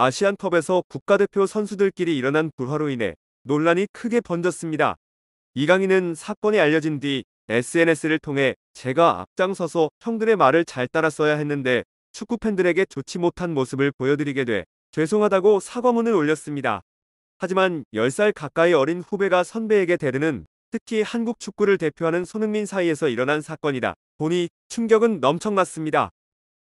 아시안컵에서 국가대표 선수들끼리 일어난 불화로 인해 논란이 크게 번졌습니다. 이강인은 사건이 알려진 뒤 SNS를 통해 제가 앞장서서 형들의 말을 잘따라써야 했는데 축구팬들에게 좋지 못한 모습을 보여드리게 돼 죄송하다고 사과문을 올렸습니다. 하지만 10살 가까이 어린 후배가 선배에게 대드는 특히 한국 축구를 대표하는 손흥민 사이에서 일어난 사건이다 보니 충격은 넘청났습니다.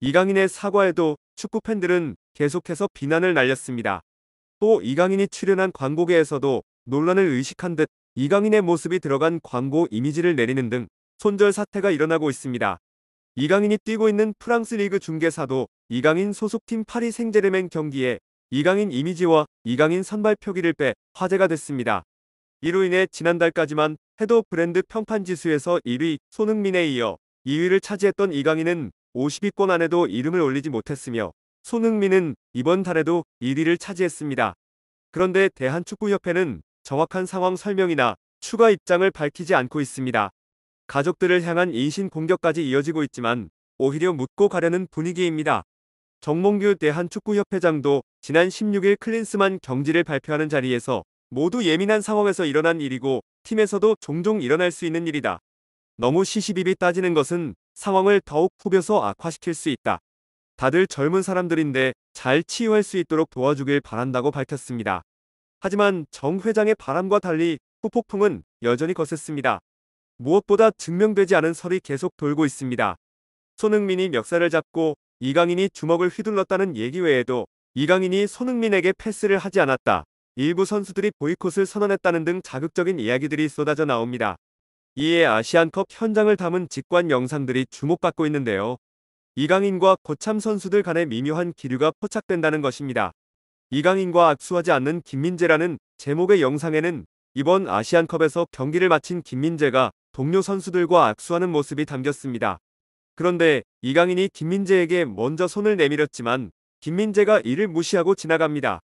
이강인의 사과에도 축구 팬들은 계속해서 비난을 날렸습니다. 또 이강인이 출연한 광고계에서도 논란을 의식한 듯 이강인의 모습이 들어간 광고 이미지를 내리는 등 손절 사태가 일어나고 있습니다. 이강인이 뛰고 있는 프랑스 리그 중계사도 이강인 소속팀 파리 생제르맹 경기에 이강인 이미지와 이강인 선발 표기를 빼 화제가 됐습니다. 이로 인해 지난달까지만 해도 브랜드 평판 지수에서 1위 손흥민에 이어 2위를 차지했던 이강인은 50위권 안에도 이름을 올리지 못했으며 손흥민은 이번 달에도 1위를 차지했습니다. 그런데 대한축구협회는 정확한 상황 설명이나 추가 입장을 밝히지 않고 있습니다. 가족들을 향한 인신 공격까지 이어지고 있지만 오히려 묻고 가려는 분위기입니다. 정몽규 대한축구협회장도 지난 16일 클린스만 경지를 발표하는 자리에서 모두 예민한 상황에서 일어난 일이고 팀에서도 종종 일어날 수 있는 일이다. 너무 시시비비 따지는 것은 상황을 더욱 후벼서 악화시킬 수 있다. 다들 젊은 사람들인데 잘 치유할 수 있도록 도와주길 바란다고 밝혔습니다. 하지만 정 회장의 바람과 달리 후폭풍은 여전히 거셌습니다. 무엇보다 증명되지 않은 설이 계속 돌고 있습니다. 손흥민이 멱살을 잡고 이강인이 주먹을 휘둘렀다는 얘기 외에도 이강인이 손흥민에게 패스를 하지 않았다. 일부 선수들이 보이콧을 선언했다는 등 자극적인 이야기들이 쏟아져 나옵니다. 이에 아시안컵 현장을 담은 직관 영상들이 주목받고 있는데요. 이강인과 고참 선수들 간의 미묘한 기류가 포착된다는 것입니다. 이강인과 악수하지 않는 김민재라는 제목의 영상에는 이번 아시안컵에서 경기를 마친 김민재가 동료 선수들과 악수하는 모습이 담겼습니다. 그런데 이강인이 김민재에게 먼저 손을 내밀었지만 김민재가 이를 무시하고 지나갑니다.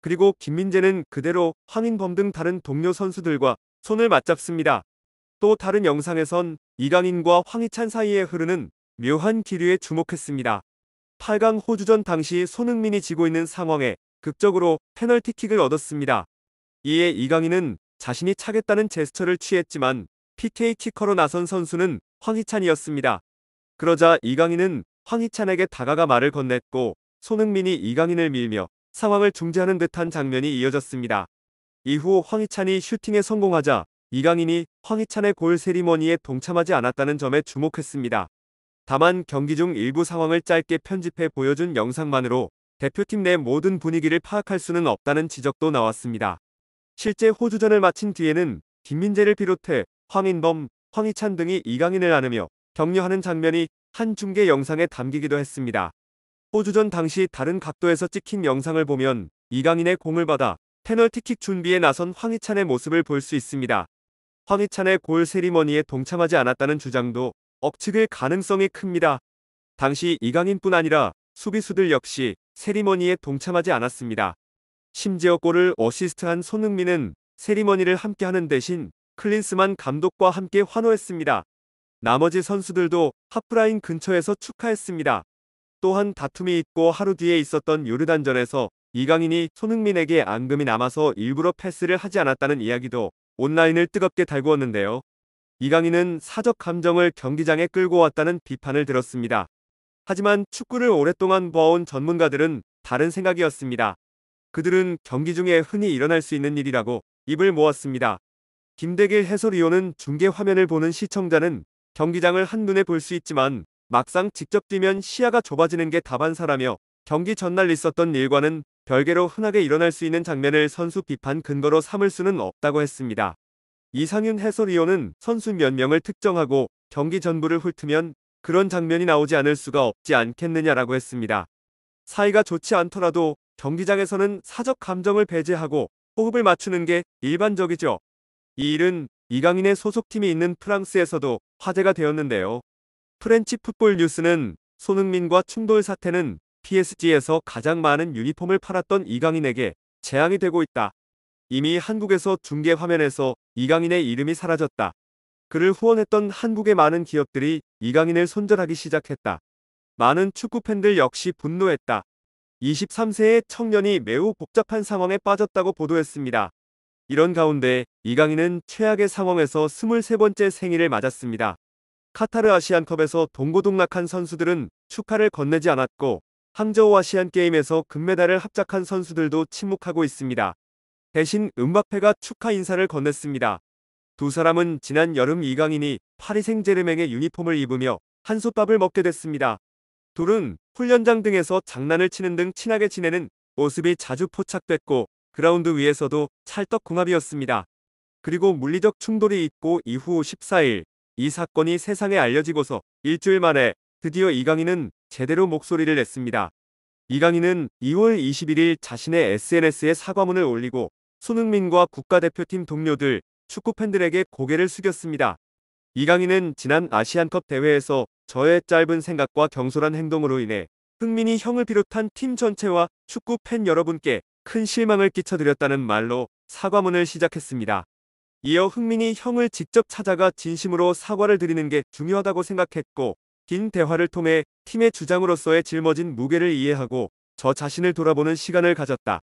그리고 김민재는 그대로 황인범 등 다른 동료 선수들과 손을 맞잡습니다. 또 다른 영상에선 이강인과 황희찬 사이에 흐르는 묘한 기류에 주목했습니다. 8강 호주전 당시 손흥민이 지고 있는 상황에 극적으로 페널티킥을 얻었습니다. 이에 이강인은 자신이 차겠다는 제스처를 취했지만 PK 키커로 나선 선수는 황희찬이었습니다. 그러자 이강인은 황희찬에게 다가가 말을 건넸고 손흥민이 이강인을 밀며 상황을 중재하는 듯한 장면이 이어졌습니다. 이후 황희찬이 슈팅에 성공하자 이강인이 황희찬의 골 세리머니에 동참하지 않았다는 점에 주목했습니다. 다만 경기 중 일부 상황을 짧게 편집해 보여준 영상만으로 대표팀 내 모든 분위기를 파악할 수는 없다는 지적도 나왔습니다. 실제 호주전을 마친 뒤에는 김민재를 비롯해 황인범, 황희찬 등이 이강인을 안으며 격려하는 장면이 한 중계 영상에 담기기도 했습니다. 호주전 당시 다른 각도에서 찍힌 영상을 보면 이강인의 공을 받아 페널티킥 준비에 나선 황희찬의 모습을 볼 수 있습니다. 허니찬의 골 세리머니에 동참하지 않았다는 주장도 억측일 가능성이 큽니다. 당시 이강인뿐 아니라 수비수들 역시 세리머니에 동참하지 않았습니다. 심지어 골을 어시스트한 손흥민은 세리머니를 함께하는 대신 클린스만 감독과 함께 환호했습니다. 나머지 선수들도 하프라인 근처에서 축하했습니다. 또한 다툼이 있고 하루 뒤에 있었던 요르단전에서 이강인이 손흥민에게 앙금이 남아서 일부러 패스를 하지 않았다는 이야기도 온라인을 뜨겁게 달구었는데요. 이강인은 사적 감정을 경기장에 끌고 왔다는 비판을 들었습니다. 하지만 축구를 오랫동안 보아온 전문가들은 다른 생각이었습니다. 그들은 경기 중에 흔히 일어날 수 있는 일이라고 입을 모았습니다. 김대길 해설위원은 중계 화면을 보는 시청자는 경기장을 한눈에 볼 수 있지만 막상 직접 뛰면 시야가 좁아지는 게 답안사라며 경기 전날 있었던 일과는 별개로 흔하게 일어날 수 있는 장면을 선수 비판 근거로 삼을 수는 없다고 했습니다. 이상윤 해설위원은 선수 몇 명을 특정하고 경기 전부를 훑으면 그런 장면이 나오지 않을 수가 없지 않겠느냐라고 했습니다. 사이가 좋지 않더라도 경기장에서는 사적 감정을 배제하고 호흡을 맞추는 게 일반적이죠. 이 일은 이강인의 소속팀이 있는 프랑스에서도 화제가 되었는데요. 프렌치 풋볼 뉴스는 손흥민과 충돌 사태는 PSG에서 가장 많은 유니폼을 팔았던 이강인에게 재앙이 되고 있다. 이미 한국에서 중계 화면에서 이강인의 이름이 사라졌다. 그를 후원했던 한국의 많은 기업들이 이강인을 손절하기 시작했다. 많은 축구 팬들 역시 분노했다. 23세의 청년이 매우 복잡한 상황에 빠졌다고 보도했습니다. 이런 가운데 이강인은 최악의 상황에서 23번째 생일을 맞았습니다. 카타르 아시안컵에서 동고동락한 선수들은 축하를 건네지 않았고 항저우 아시안 게임에서 금메달을 합작한 선수들도 침묵하고 있습니다. 대신 은바페가 축하 인사를 건넸습니다. 두 사람은 지난 여름 이강인이 파리 생제르맹의 유니폼을 입으며 한솥밥을 먹게 됐습니다. 둘은 훈련장 등에서 장난을 치는 등 친하게 지내는 모습이 자주 포착됐고 그라운드 위에서도 찰떡궁합이었습니다. 그리고 물리적 충돌이 있고 이후 14일 이 사건이 세상에 알려지고서 일주일 만에 드디어 이강인은 제대로 목소리를 냈습니다. 이강인은 2월 21일 자신의 SNS에 사과문을 올리고 손흥민과 국가대표팀 동료들, 축구 팬들에게 고개를 숙였습니다. 이강인은 지난 아시안컵 대회에서 저의 짧은 생각과 경솔한 행동으로 인해 흥민이 형을 비롯한 팀 전체와 축구 팬 여러분께 큰 실망을 끼쳐드렸다는 말로 사과문을 시작했습니다. 이어 흥민이 형을 직접 찾아가 진심으로 사과를 드리는 게 중요하다고 생각했고 긴 대화를 통해 팀의 주장으로서의 짊어진 무게를 이해하고 저 자신을 돌아보는 시간을 가졌다.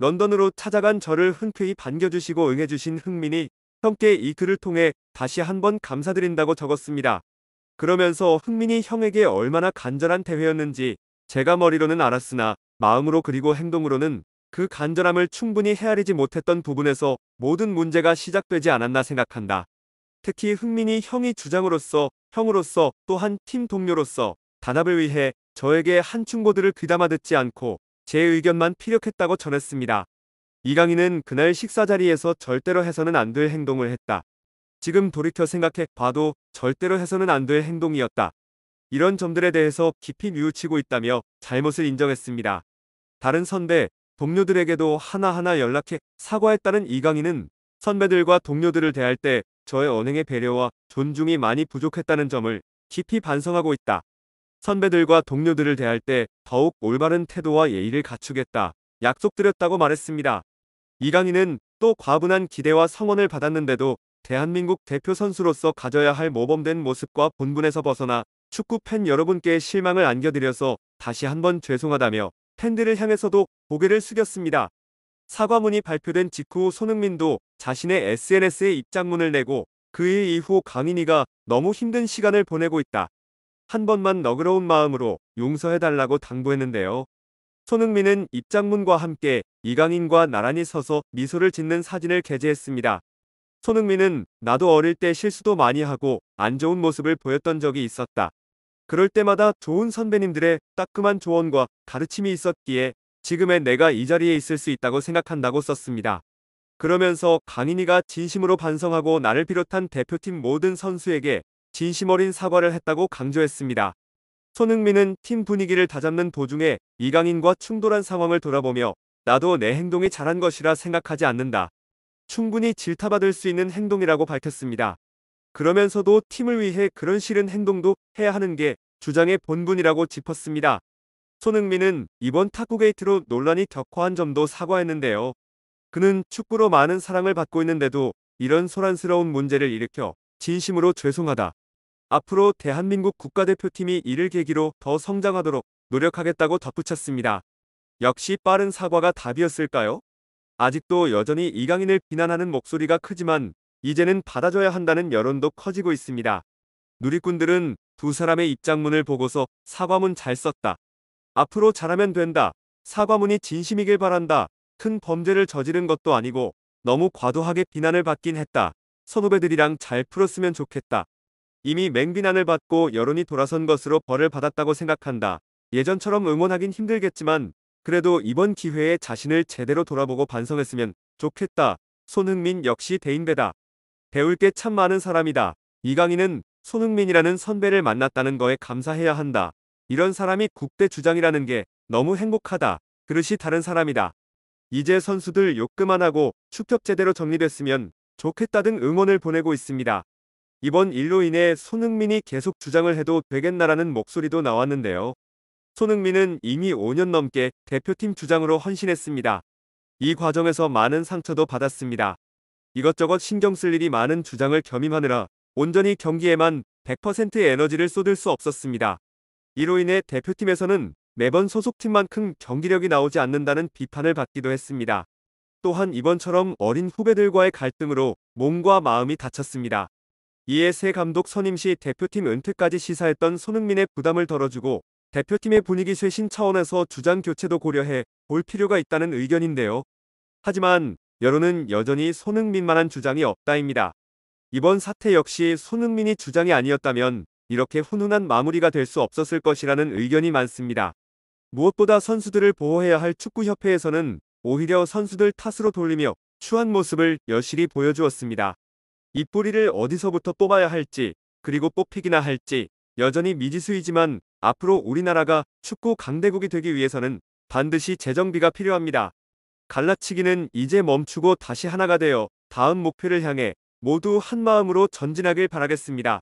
런던으로 찾아간 저를 흔쾌히 반겨주시고 응해주신 흥민이 형께 이 글을 통해 다시 한번 감사드린다고 적었습니다. 그러면서 흥민이 형에게 얼마나 간절한 대회였는지 제가 머리로는 알았으나 마음으로 그리고 행동으로는 그 간절함을 충분히 헤아리지 못했던 부분에서 모든 문제가 시작되지 않았나 생각한다. 특히 흥민이 형이 주장으로서 형으로서 또한 팀 동료로서 단합을 위해 저에게 한 충고들을 귀담아 듣지 않고 제 의견만 피력했다고 전했습니다. 이강인은 그날 식사 자리에서 절대로 해서는 안 될 행동을 했다. 지금 돌이켜 생각해 봐도 절대로 해서는 안 될 행동이었다. 이런 점들에 대해서 깊이 뉘우치고 있다며 잘못을 인정했습니다. 다른 선배, 동료들에게도 하나하나 연락해 사과했다는 이강인은 선배들과 동료들을 대할 때 저의 언행의 배려와 존중이 많이 부족했다는 점을 깊이 반성하고 있다. 선배들과 동료들을 대할 때 더욱 올바른 태도와 예의를 갖추겠다. 약속드렸다고 말했습니다. 이 강의는 또 과분한 기대와 성원을 받았는데도 대한민국 대표 선수로서 가져야 할 모범된 모습과 본분에서 벗어나 축구 팬 여러분께 실망을 안겨드려서 다시 한번 죄송하다며 팬들을 향해서도 고개를 숙였습니다. 사과문이 발표된 직후 손흥민도 자신의 SNS에 입장문을 내고 그의 이후 강인이가 너무 힘든 시간을 보내고 있다. 한 번만 너그러운 마음으로 용서해달라고 당부했는데요. 손흥민은 입장문과 함께 이강인과 나란히 서서 미소를 짓는 사진을 게재했습니다. 손흥민은 나도 어릴 때 실수도 많이 하고 안 좋은 모습을 보였던 적이 있었다. 그럴 때마다 좋은 선배님들의 따끔한 조언과 가르침이 있었기에 지금의 내가 이 자리에 있을 수 있다고 생각한다고 썼습니다. 그러면서 강인이가 진심으로 반성하고 나를 비롯한 대표팀 모든 선수에게 진심 어린 사과를 했다고 강조했습니다. 손흥민은 팀 분위기를 다잡는 도중에 이강인과 충돌한 상황을 돌아보며 나도 내 행동이 잘한 것이라 생각하지 않는다. 충분히 질타받을 수 있는 행동이라고 밝혔습니다. 그러면서도 팀을 위해 그런 싫은 행동도 해야 하는 게 주장의 본분이라고 짚었습니다. 손흥민은 이번 탁구게이트로 논란이 격화한 점도 사과했는데요. 그는 축구로 많은 사랑을 받고 있는데도 이런 소란스러운 문제를 일으켜 진심으로 죄송하다. 앞으로 대한민국 국가대표팀이 이를 계기로 더 성장하도록 노력하겠다고 덧붙였습니다. 역시 빠른 사과가 답이었을까요? 아직도 여전히 이강인을 비난하는 목소리가 크지만 이제는 받아줘야 한다는 여론도 커지고 있습니다. 누리꾼들은 두 사람의 입장문을 보고서 사과문 잘 썼다. 앞으로 잘하면 된다. 사과문이 진심이길 바란다. 큰 범죄를 저지른 것도 아니고 너무 과도하게 비난을 받긴 했다. 선후배들이랑 잘 풀었으면 좋겠다. 이미 맹비난을 받고 여론이 돌아선 것으로 벌을 받았다고 생각한다. 예전처럼 응원하긴 힘들겠지만 그래도 이번 기회에 자신을 제대로 돌아보고 반성했으면 좋겠다. 손흥민 역시 대인배다. 배울 게 참 많은 사람이다. 이강인은 손흥민이라는 선배를 만났다는 거에 감사해야 한다. 이런 사람이 국대 주장이라는 게 너무 행복하다. 그릇이 다른 사람이다. 이제 선수들 욕 그만하고 축협 제대로 정리됐으면 좋겠다 등 응원을 보내고 있습니다. 이번 일로 인해 손흥민이 계속 주장을 해도 되겠나라는 목소리도 나왔는데요. 손흥민은 이미 5년 넘게 대표팀 주장으로 헌신했습니다. 이 과정에서 많은 상처도 받았습니다. 이것저것 신경 쓸 일이 많은 주장을 겸임하느라 온전히 경기에만 100%의 에너지를 쏟을 수 없었습니다. 이로 인해 대표팀에서는 매번 소속팀만큼 경기력이 나오지 않는다는 비판을 받기도 했습니다. 또한 이번처럼 어린 후배들과의 갈등으로 몸과 마음이 다쳤습니다. 이에 새 감독 선임 시 대표팀 은퇴까지 시사했던 손흥민의 부담을 덜어주고 대표팀의 분위기 쇄신 차원에서 주장 교체도 고려해 볼 필요가 있다는 의견인데요. 하지만 여론은 여전히 손흥민만한 주장이 없다입니다. 이번 사태 역시 손흥민이 주장이 아니었다면 이렇게 훈훈한 마무리가 될 수 없었을 것이라는 의견이 많습니다. 무엇보다 선수들을 보호해야 할 축구협회에서는 오히려 선수들 탓으로 돌리며 추한 모습을 여실히 보여주었습니다. 이 뿌리를 어디서부터 뽑아야 할지 그리고 뽑히기나 할지 여전히 미지수이지만 앞으로 우리나라가 축구 강대국이 되기 위해서는 반드시 재정비가 필요합니다. 갈라치기는 이제 멈추고 다시 하나가 되어 다음 목표를 향해 모두 한마음으로 전진하길 바라겠습니다.